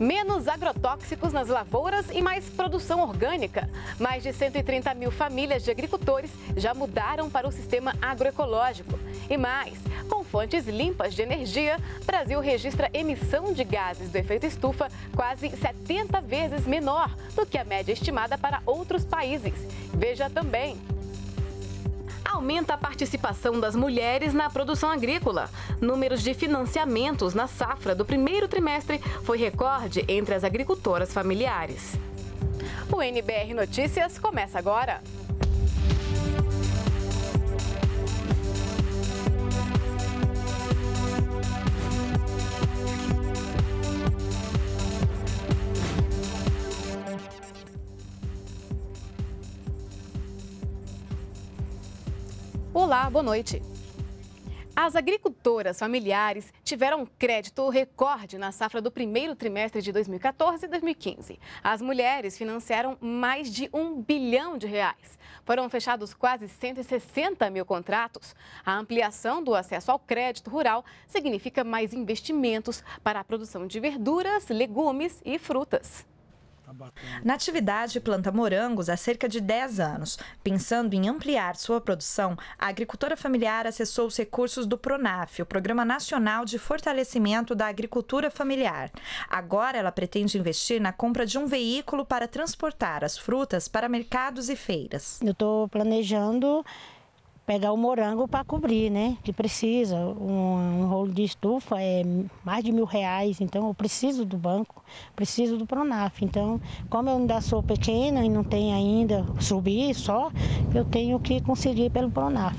menos agrotóxicos nas lavouras e mais produção orgânica. Mais de 130 mil famílias de agricultores já mudaram para o sistema agroecológico. E mais, com fontes limpas de energia, Brasil registra emissão de gases do efeito estufa quase 70 vezes menor do que a média estimada para outros países. Veja também aumenta a participação das mulheres na produção agrícola. Números de financiamentos na safra do primeiro trimestre foi recorde entre as agricultoras familiares. O NBR Notícias começa agora. Olá, boa noite. As agricultoras familiares tiveram crédito recorde na safra do primeiro trimestre de 2014 e 2015. As mulheres financiaram mais de um bilhão de reais. Foram fechados quase 160 mil contratos. A ampliação do acesso ao crédito rural significa mais investimentos para a produção de verduras, legumes e frutas. Natividade planta morangos há cerca de 10 anos. Pensando em ampliar sua produção, a agricultora familiar acessou os recursos do PRONAF, o Programa Nacional de Fortalecimento da Agricultura Familiar. Agora ela pretende investir na compra de um veículo para transportar as frutas para mercados e feiras. Eu estou planejando pegar o morango para cobrir, né? Que precisa. Um, um, rolo de estufa é mais de mil reais, então eu preciso do banco, preciso do Pronaf. Então, como eu ainda sou pequena e não tenho ainda subir só, eu tenho que conseguir pelo Pronaf.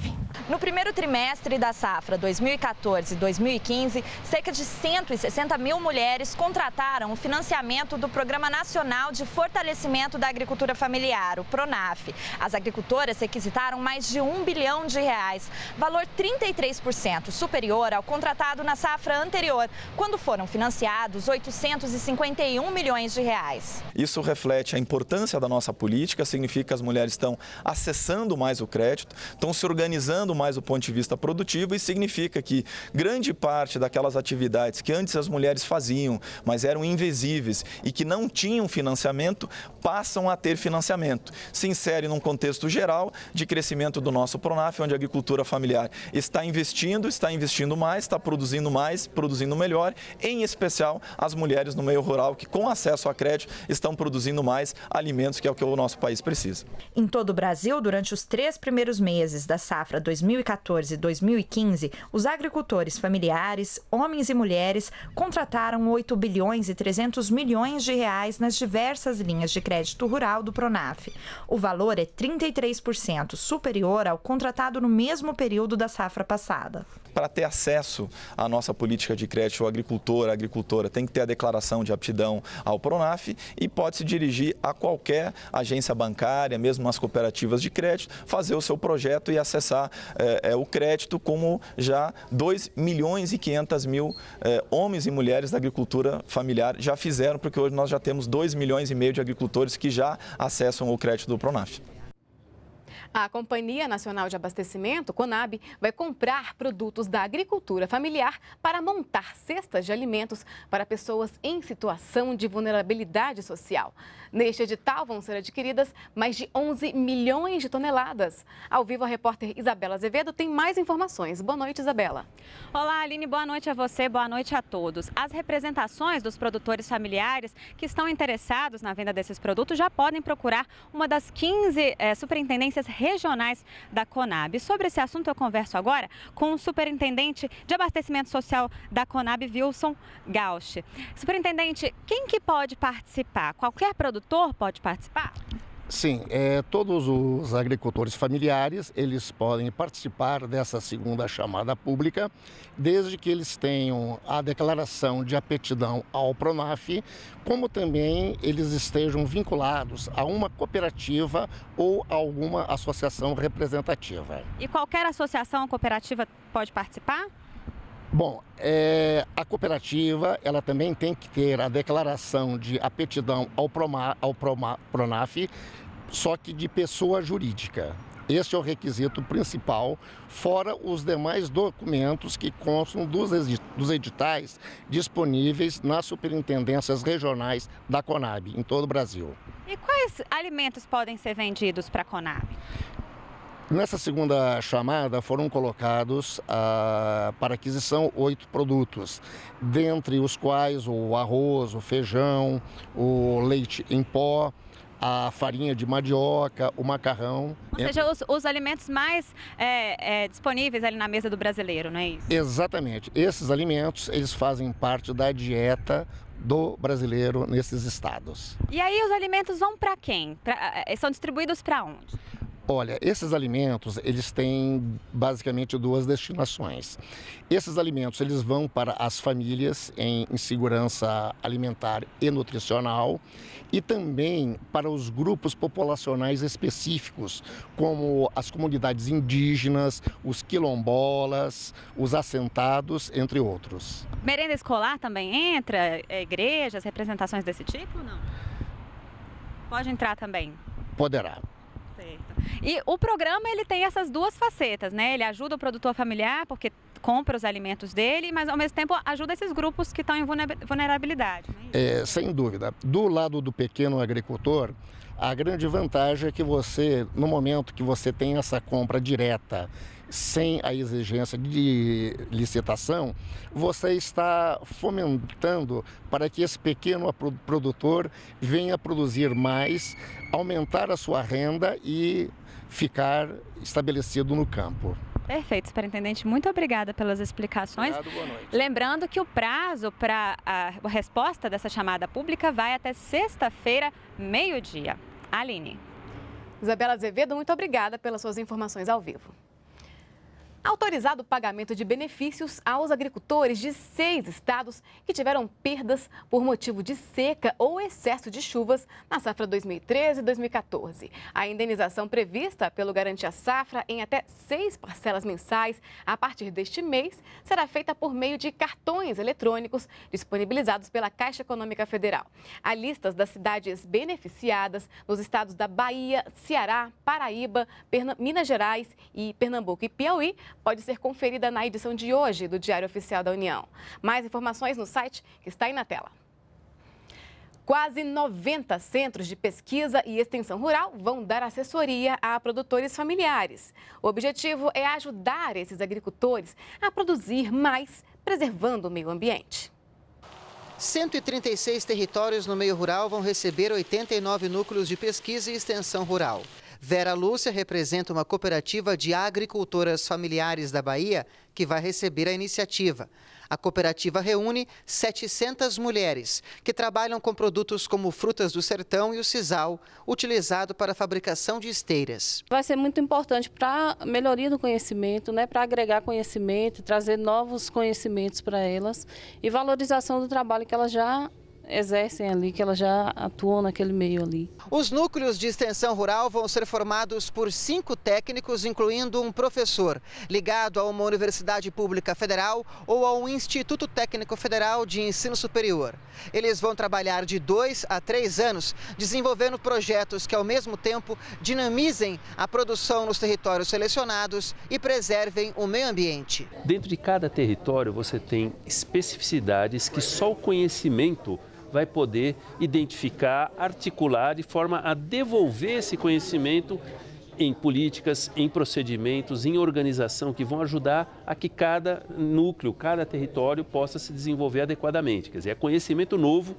No primeiro trimestre da safra 2014-2015, cerca de 160 mil mulheres contrataram o financiamento do Programa Nacional de Fortalecimento da Agricultura Familiar, o PRONAF. As agricultoras requisitaram mais de um bilhão de reais, valor 33% superior ao contratado na safra anterior, quando foram financiados 851 milhões de reais. Isso reflete a importância da nossa política, significa que as mulheres estão acessando mais o crédito, estão se organizando mais o ponto de vista produtivo e significa que grande parte daquelas atividades que antes as mulheres faziam, mas eram invisíveis e que não tinham financiamento, passam a ter financiamento. Se insere num contexto geral de crescimento do nosso Pronaf, onde a agricultura familiar está investindo, está investindo mais, está produzindo mais, produzindo melhor, em especial as mulheres no meio rural que com acesso a crédito estão produzindo mais alimentos, que é o que o nosso país precisa. Em todo o Brasil, durante os três primeiros meses da safra do 2014 e 2015, os agricultores familiares, homens e mulheres, contrataram 8 bilhões e 300 milhões de reais nas diversas linhas de crédito rural do Pronaf. O valor é 33% superior ao contratado no mesmo período da safra passada. Para ter acesso à nossa política de crédito, o agricultor, a agricultora tem que ter a declaração de aptidão ao Pronaf e pode se dirigir a qualquer agência bancária, mesmo as cooperativas de crédito, fazer o seu projeto e acessar é, é, o crédito, como já 2 milhões e 500 mil é, homens e mulheres da agricultura familiar já fizeram, porque hoje nós já temos 2 milhões e meio de agricultores que já acessam o crédito do Pronaf. A Companhia Nacional de Abastecimento, Conab, vai comprar produtos da agricultura familiar para montar cestas de alimentos para pessoas em situação de vulnerabilidade social. Neste edital vão ser adquiridas mais de 11 milhões de toneladas. Ao vivo, a repórter Isabela Azevedo tem mais informações. Boa noite, Isabela. Olá, Aline. Boa noite a você, boa noite a todos. As representações dos produtores familiares que estão interessados na venda desses produtos já podem procurar uma das 15 é, eh, superintendências regionais da Conab. Sobre esse assunto eu converso agora com o superintendente de abastecimento social da Conab, Wilson Gauch. Superintendente, quem que pode participar? Qualquer produtor pode participar? Sim, é, todos os agricultores familiares, eles podem participar dessa segunda chamada pública, desde que eles tenham a declaração de apetidão ao PRONAF, como também eles estejam vinculados a uma cooperativa ou a alguma associação representativa. E qualquer associação cooperativa pode participar? Bom, é, a cooperativa ela também tem que ter a declaração de apetidão ao, Proma, ao Proma, Pronaf só que de pessoa jurídica. Este é o requisito principal, fora os demais documentos que constam dos editais disponíveis nas superintendências regionais da Conab em todo o Brasil. E quais alimentos podem ser vendidos para a Conab? Nessa segunda chamada foram colocados ah, para aquisição oito produtos, dentre os quais o arroz, o feijão, o leite em pó, a farinha de mandioca, o macarrão. Ou seja, os, os alimentos mais é, é, disponíveis ali na mesa do brasileiro, não é isso? Exatamente. Esses alimentos, eles fazem parte da dieta do brasileiro nesses estados. E aí os alimentos vão para quem? Pra, é, são distribuídos para onde? Olha, esses alimentos, eles têm basicamente duas destinações. Esses alimentos, eles vão para as famílias em, em segurança alimentar e nutricional e também para os grupos populacionais específicos, como as comunidades indígenas, os quilombolas, os assentados, entre outros. Merenda escolar também entra? É, igrejas, representações desse tipo não? Pode entrar também? Poderá. E o programa ele tem essas duas facetas, né? Ele ajuda o produtor familiar porque compra os alimentos dele, mas ao mesmo tempo ajuda esses grupos que estão em vulnerabilidade. É, é, sem dúvida. Do lado do pequeno agricultor, a grande vantagem é que você, no momento que você tem essa compra direta sem a exigência de licitação, você está fomentando para que esse pequeno produtor venha produzir mais, aumentar a sua renda e ficar estabelecido no campo. Perfeito, superintendente. Muito obrigada pelas explicações. Obrigado, boa noite. Lembrando que o prazo para a resposta dessa chamada pública vai até sexta-feira, meio-dia. Aline. Isabela Azevedo, muito obrigada pelas suas informações ao vivo autorizado o pagamento de benefícios aos agricultores de seis estados que tiveram perdas por motivo de seca ou excesso de chuvas na safra 2013-2014. A indenização prevista pelo Garantia Safra em até seis parcelas mensais a partir deste mês será feita por meio de cartões eletrônicos disponibilizados pela Caixa Econômica Federal. A listas das cidades beneficiadas nos estados da Bahia, Ceará, Paraíba, Minas Gerais e Pernambuco e Piauí pode ser conferida na edição de hoje do Diário Oficial da União. Mais informações no site que está aí na tela. Quase 90 centros de pesquisa e extensão rural vão dar assessoria a produtores familiares. O objetivo é ajudar esses agricultores a produzir mais, preservando o meio ambiente. 136 territórios no meio rural vão receber 89 núcleos de pesquisa e extensão rural. Vera Lúcia representa uma cooperativa de agricultoras familiares da Bahia que vai receber a iniciativa. A cooperativa reúne 700 mulheres que trabalham com produtos como frutas do sertão e o sisal, utilizado para a fabricação de esteiras. Vai ser muito importante para a melhoria do conhecimento, né, para agregar conhecimento, trazer novos conhecimentos para elas e valorização do trabalho que elas já exercem ali, que elas já atuam naquele meio ali. Os núcleos de extensão rural vão ser formados por cinco técnicos, incluindo um professor, ligado a uma universidade pública federal ou a um Instituto Técnico Federal de Ensino Superior. Eles vão trabalhar de dois a três anos, desenvolvendo projetos que, ao mesmo tempo, dinamizem a produção nos territórios selecionados e preservem o meio ambiente. Dentro de cada território, você tem especificidades que só o conhecimento vai poder identificar, articular de forma a devolver esse conhecimento em políticas, em procedimentos, em organização que vão ajudar a que cada núcleo, cada território possa se desenvolver adequadamente. Quer dizer, é conhecimento novo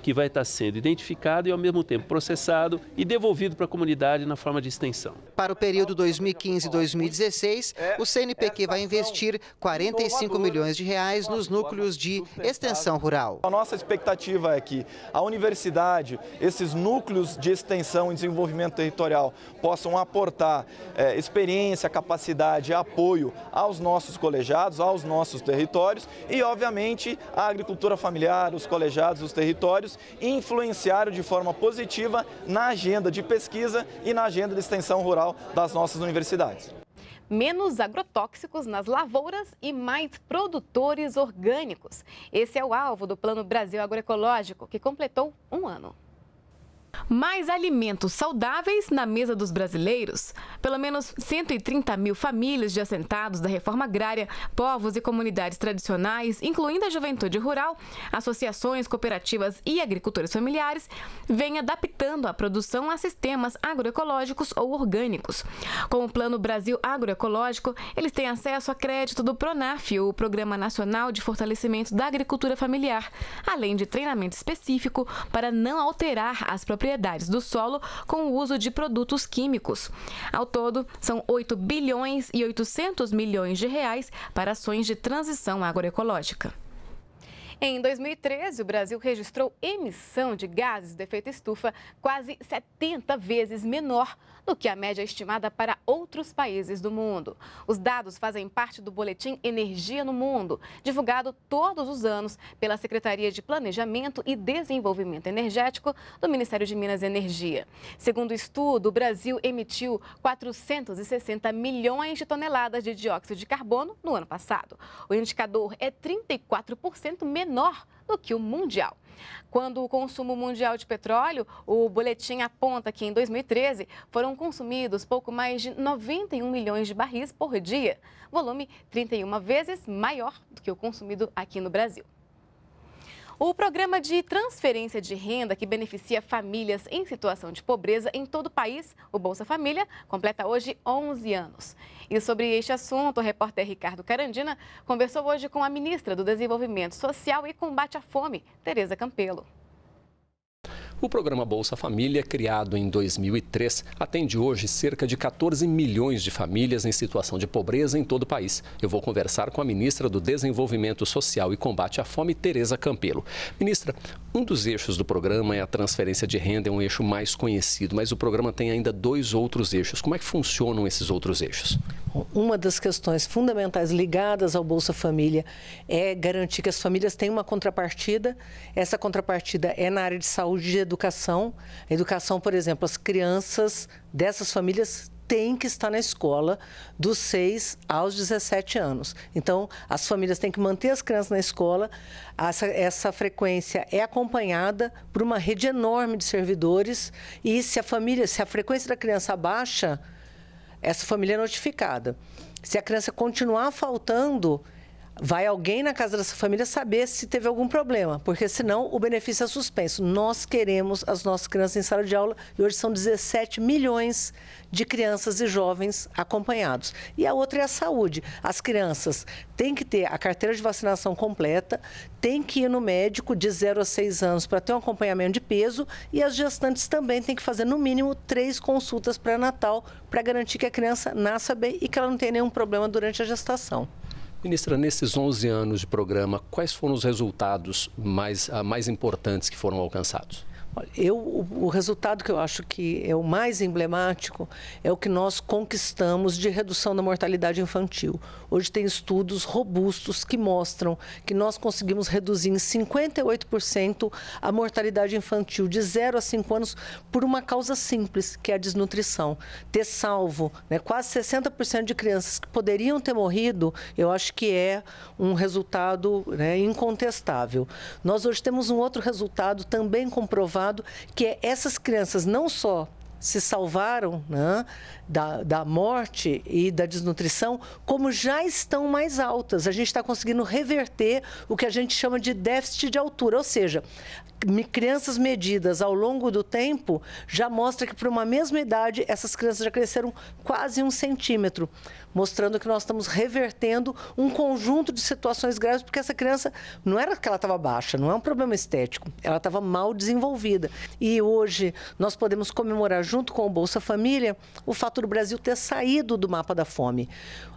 que vai estar sendo identificado e, ao mesmo tempo, processado e devolvido para a comunidade na forma de extensão. Para o período 2015-2016, o CNPq vai investir 45 milhões de reais nos núcleos de extensão rural. A nossa expectativa é que a universidade, esses núcleos de extensão e desenvolvimento territorial, possam aportar é, experiência, capacidade e apoio aos nossos colegiados, aos nossos territórios e, obviamente, a agricultura familiar, os colegiados, os territórios municípios influenciaram de forma positiva na agenda de pesquisa e na agenda de extensão rural das nossas universidades menos agrotóxicos nas lavouras e mais produtores orgânicos. Esse é o alvo do Plano Brasil Agroecológico, que completou um ano. Mais alimentos saudáveis na mesa dos brasileiros. Pelo menos 130 mil famílias de assentados da reforma agrária, povos e comunidades tradicionais, incluindo a juventude rural, associações, cooperativas e agricultores familiares, vêm adaptando a produção a sistemas agroecológicos ou orgânicos. Com o Plano Brasil Agroecológico, eles têm acesso a crédito do PRONAF, o Programa Nacional de Fortalecimento da Agricultura Familiar, além de treinamento específico para não alterar as propriedades propriedades do solo com o uso de produtos químicos. Ao todo, são 8 bilhões e 800 milhões de reais para ações de transição agroecológica. Em 2013, o Brasil registrou emissão de gases de efeito estufa quase 70 vezes menor do que a média estimada para outros países do mundo. Os dados fazem parte do boletim Energia no Mundo, divulgado todos os anos pela Secretaria de Planejamento e Desenvolvimento Energético do Ministério de Minas e Energia. Segundo o estudo, o Brasil emitiu 460 milhões de toneladas de dióxido de carbono no ano passado. O indicador é 34% menor menor do que o mundial. Quando o consumo mundial de petróleo, o boletim aponta que em 2013 foram consumidos pouco mais de 91 milhões de barris por dia, volume 31 vezes maior do que o consumido aqui no Brasil. O programa de transferência de renda que beneficia famílias em situação de pobreza em todo o país, o Bolsa Família, completa hoje 11 anos. E sobre este assunto, o repórter Ricardo Carandina conversou hoje com a ministra do Desenvolvimento Social e Combate à Fome, Tereza Campelo. O programa Bolsa Família, criado em 2003, atende hoje cerca de 14 milhões de famílias em situação de pobreza em todo o país. Eu vou conversar com a ministra do Desenvolvimento Social e Combate à Fome, Tereza Campelo. Ministra, um dos eixos do programa é a transferência de renda, é um eixo mais conhecido, mas o programa tem ainda dois outros eixos. Como é que funcionam esses outros eixos? uma das questões fundamentais ligadas ao Bolsa Família é garantir que as famílias têm uma contrapartida. Essa contrapartida é na área de saúde e de educação. A educação, por exemplo, as crianças dessas famílias têm que estar na escola dos 6 aos 17 anos. Então, as famílias têm que manter as crianças na escola. Essa, essa frequência é acompanhada por uma rede enorme de servidores. E se a família, se a frequência da criança abaixa, essa família é notificada. Se a criança continuar faltando, vai alguém na casa dessa família saber se teve algum problema, porque senão o benefício é suspenso. Nós queremos as nossas crianças em sala de aula e hoje são 17 milhões de crianças e jovens acompanhados. E a outra é a saúde. As crianças têm que ter a carteira de vacinação completa, têm que ir no médico de 0 a 6 anos para ter um acompanhamento de peso e as gestantes também têm que fazer no mínimo três consultas pré-natal para garantir que a criança nasça bem e que ela não tenha nenhum problema durante a gestação. Ministra, nesses 11 anos de programa, quais foram os resultados mais, ah, mais importantes que foram alcançados? Eu, o, resultado que eu acho que é o mais emblemático é o que nós conquistamos de redução da mortalidade infantil. Hoje tem estudos robustos que mostram que nós conseguimos reduzir em 58% a mortalidade infantil de 0 a 5 anos por uma causa simples, que é a desnutrição. Ter salvo né, quase 60% de crianças que poderiam ter morrido, eu acho que é um resultado né, incontestável. Nós hoje temos um outro resultado também comprovado que essas crianças não só se salvaram né, da, da morte e da desnutrição, como já estão mais altas. A gente está conseguindo reverter o que a gente chama de déficit de altura, ou seja, crianças medidas ao longo do tempo já mostra que, para uma mesma idade, essas crianças já cresceram quase um centímetro mostrando que nós estamos revertendo um conjunto de situações graves, porque essa criança não era que ela estava baixa, não é um problema estético, ela estava mal desenvolvida. E hoje nós podemos comemorar, junto com o Bolsa Família, o fato do Brasil ter saído do mapa da fome.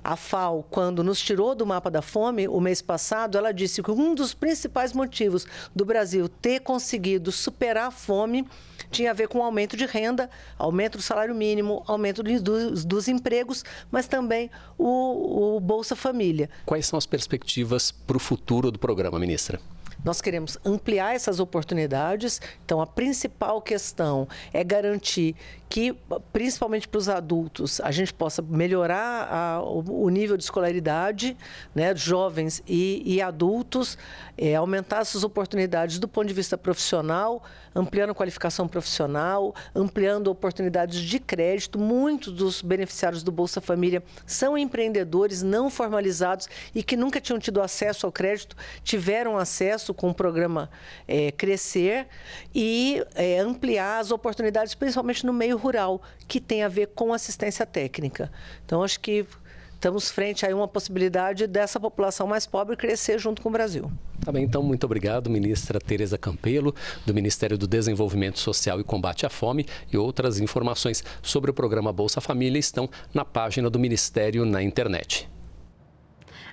A FAO, quando nos tirou do mapa da fome, o mês passado, ela disse que um dos principais motivos do Brasil ter conseguido superar a fome tinha a ver com aumento de renda, aumento do salário mínimo, aumento dos, dos empregos, mas também também o, o Bolsa Família. Quais são as perspectivas para o futuro do programa, ministra? Nós queremos ampliar essas oportunidades. Então, a principal questão é garantir que, principalmente para os adultos, a gente possa melhorar a, o, nível de escolaridade, né, jovens e, e adultos, é, aumentar essas oportunidades do ponto de vista profissional, ampliando a qualificação profissional, ampliando oportunidades de crédito. Muitos dos beneficiários do Bolsa Família são empreendedores não formalizados e que nunca tinham tido acesso ao crédito, tiveram acesso com o programa é, Crescer e é, ampliar as oportunidades, principalmente no meio rural, que tem a ver com assistência técnica. Então, acho que estamos frente a uma possibilidade dessa população mais pobre crescer junto com o Brasil. Tá bem, então, muito obrigado, ministra Tereza Campelo, do Ministério do Desenvolvimento Social e Combate à Fome. E outras informações sobre o programa Bolsa Família estão na página do Ministério na internet.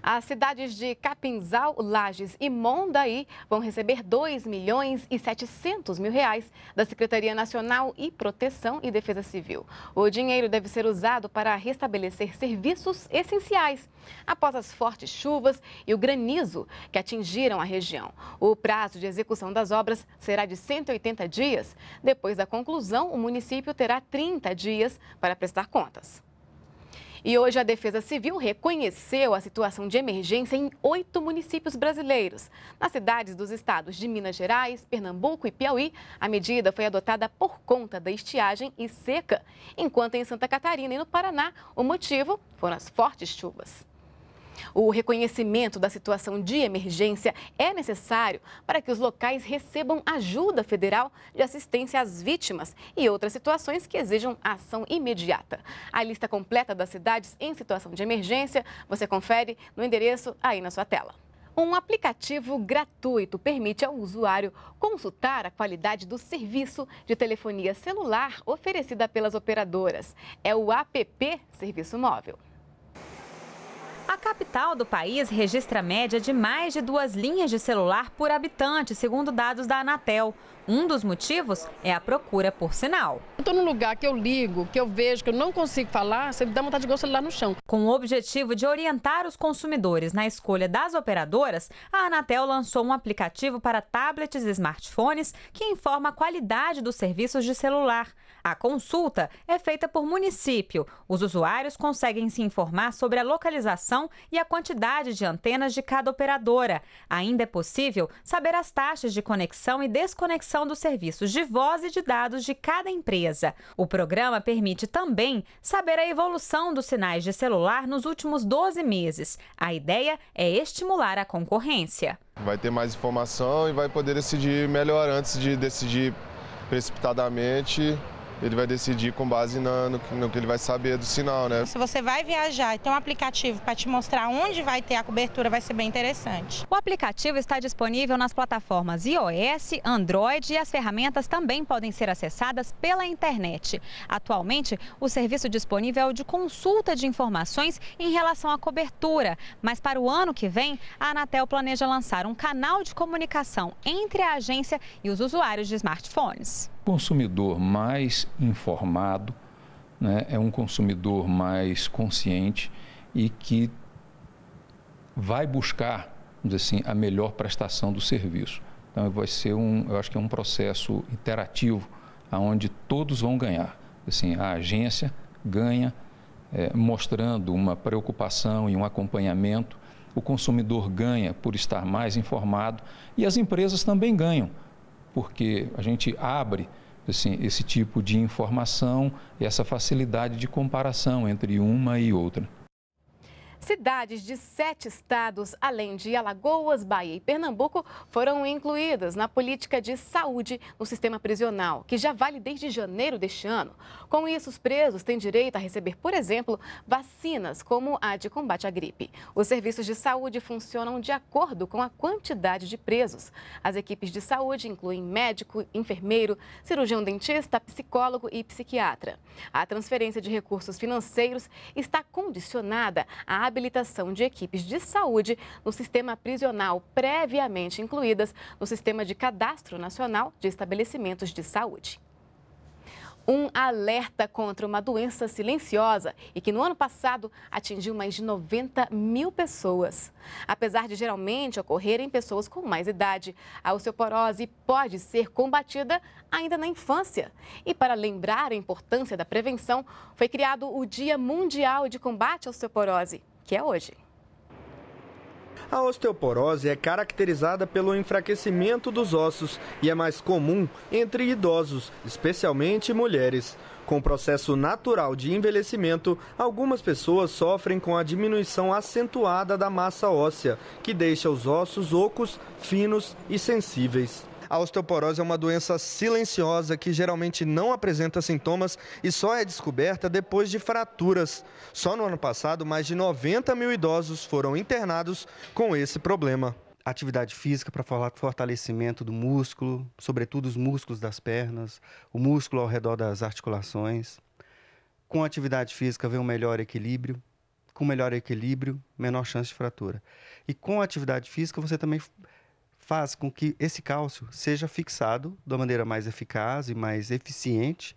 As cidades de Capinzal, Lages e Mondaí vão receber 2 milhões e 700 mil reais da Secretaria Nacional e Proteção e Defesa Civil. O dinheiro deve ser usado para restabelecer serviços essenciais após as fortes chuvas e o granizo que atingiram a região. O prazo de execução das obras será de 180 dias. Depois da conclusão, o município terá 30 dias para prestar contas. E hoje a Defesa Civil reconheceu a situação de emergência em oito municípios brasileiros. Nas cidades dos estados de Minas Gerais, Pernambuco e Piauí, a medida foi adotada por conta da estiagem e seca, enquanto em Santa Catarina e no Paraná, o motivo foram as fortes chuvas. O reconhecimento da situação de emergência é necessário para que os locais recebam ajuda federal de assistência às vítimas e outras situações que exijam ação imediata. A lista completa das cidades em situação de emergência você confere no endereço aí na sua tela. Um aplicativo gratuito permite ao usuário consultar a qualidade do serviço de telefonia celular oferecida pelas operadoras. É o APP Serviço Móvel. A capital do país registra média de mais de duas linhas de celular por habitante, segundo dados da Anatel. Um dos motivos é a procura por sinal. Estou num lugar que eu ligo, que eu vejo, que eu não consigo falar, você dá vontade de jogar o celular no chão. Com o objetivo de orientar os consumidores na escolha das operadoras, a Anatel lançou um aplicativo para tablets e smartphones que informa a qualidade dos serviços de celular. A consulta é feita por município. Os usuários conseguem se informar sobre a localização e a quantidade de antenas de cada operadora. Ainda é possível saber as taxas de conexão e desconexão dos serviços de voz e de dados de cada empresa. O programa permite também saber a evolução dos sinais de celular nos últimos 12 meses. A ideia é estimular a concorrência. Vai ter mais informação e vai poder decidir melhor antes de decidir precipitadamente ele vai decidir com base na, no, no, que ele vai saber do sinal, né? Se você vai viajar e tem um aplicativo para te mostrar onde vai ter a cobertura, vai ser bem interessante. O aplicativo está disponível nas plataformas iOS, Android e as ferramentas também podem ser acessadas pela internet. Atualmente, o serviço disponível é o de consulta de informações em relação à cobertura, mas para o ano que vem, a Anatel planeja lançar um canal de comunicação entre a agência e os usuários de smartphones consumidor mais informado, né, é um consumidor mais consciente e que vai buscar, vamos dizer assim, a melhor prestação do serviço. Então vai ser um, eu acho que é um processo interativo, aonde todos vão ganhar. Assim, a agência ganha é, mostrando uma preocupação e um acompanhamento, o consumidor ganha por estar mais informado e as empresas também ganham, porque a gente abre assim, esse tipo de informação e essa facilidade de comparação entre uma e outra. Cidades de sete estados, além de Alagoas, Bahia e Pernambuco, foram incluídas na política de saúde no sistema prisional, que já vale desde janeiro deste ano. Com isso, os presos têm direito a receber, por exemplo, vacinas como a de combate à gripe. Os serviços de saúde funcionam de acordo com a quantidade de presos. As equipes de saúde incluem médico, enfermeiro, cirurgião dentista, psicólogo e psiquiatra. A transferência de recursos financeiros está condicionada à habilitação de equipes de saúde no sistema prisional previamente incluídas no sistema de cadastro nacional de estabelecimentos de saúde um alerta contra uma doença silenciosa e que no ano passado atingiu mais de 90 mil pessoas. Apesar de geralmente ocorrer em pessoas com mais idade, a osteoporose pode ser combatida ainda na infância. E para lembrar a importância da prevenção, foi criado o Dia Mundial de Combate à Osteoporose que é hoje. A osteoporose é caracterizada pelo enfraquecimento dos ossos e é mais comum entre idosos, especialmente mulheres. Com o processo natural de envelhecimento, algumas pessoas sofrem com a diminuição acentuada da massa óssea, que deixa os ossos ocos, finos e sensíveis a osteoporose é uma doença silenciosa que geralmente não apresenta sintomas e só é descoberta depois de fraturas. Só no ano passado, mais de 90 mil idosos foram internados com esse problema atividade física para fortalecimento do músculo, sobretudo os músculos das pernas, o músculo ao redor das articulações. Com atividade física vem um melhor equilíbrio, com melhor equilíbrio, menor chance de fratura. E com atividade física você também faz com que esse cálcio seja fixado da maneira mais eficaz e mais eficiente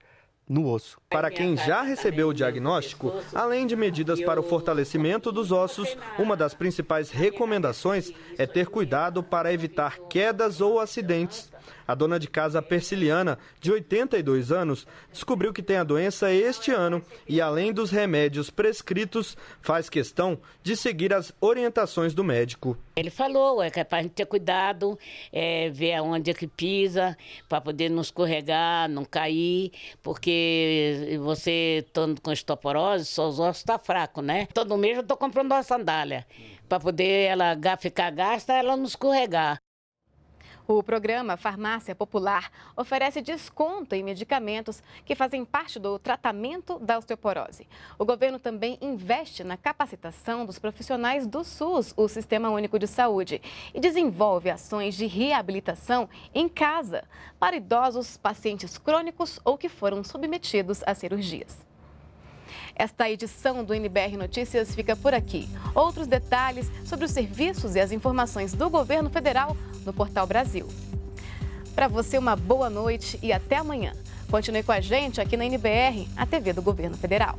no osso. Para quem já recebeu o diagnóstico, além de medidas para o fortalecimento dos ossos, uma das principais recomendações é ter cuidado para evitar quedas ou acidentes. A dona de casa persiliana, de 82 anos, descobriu que tem a doença este ano e, além dos remédios prescritos, faz questão de seguir as orientações do médico. Ele falou é que é para a gente ter cuidado, é, ver aonde é que pisa, para poder não escorregar, não cair, porque e você estando com estoporose, seus ossos estão tá fracos, né? Todo mês eu estou comprando uma sandália. Para poder ela ficar gasta, ela não escorregar. O programa Farmácia Popular oferece desconto em medicamentos que fazem parte do tratamento da osteoporose. O governo também investe na capacitação dos profissionais do SUS, o Sistema Único de Saúde, e desenvolve ações de reabilitação em casa para idosos, pacientes crônicos ou que foram submetidos a cirurgias. Esta edição do NBR Notícias fica por aqui. Outros detalhes sobre os serviços e as informações do governo federal no Portal Brasil. Para você, uma boa noite e até amanhã. Continue com a gente aqui na NBR, a TV do Governo Federal.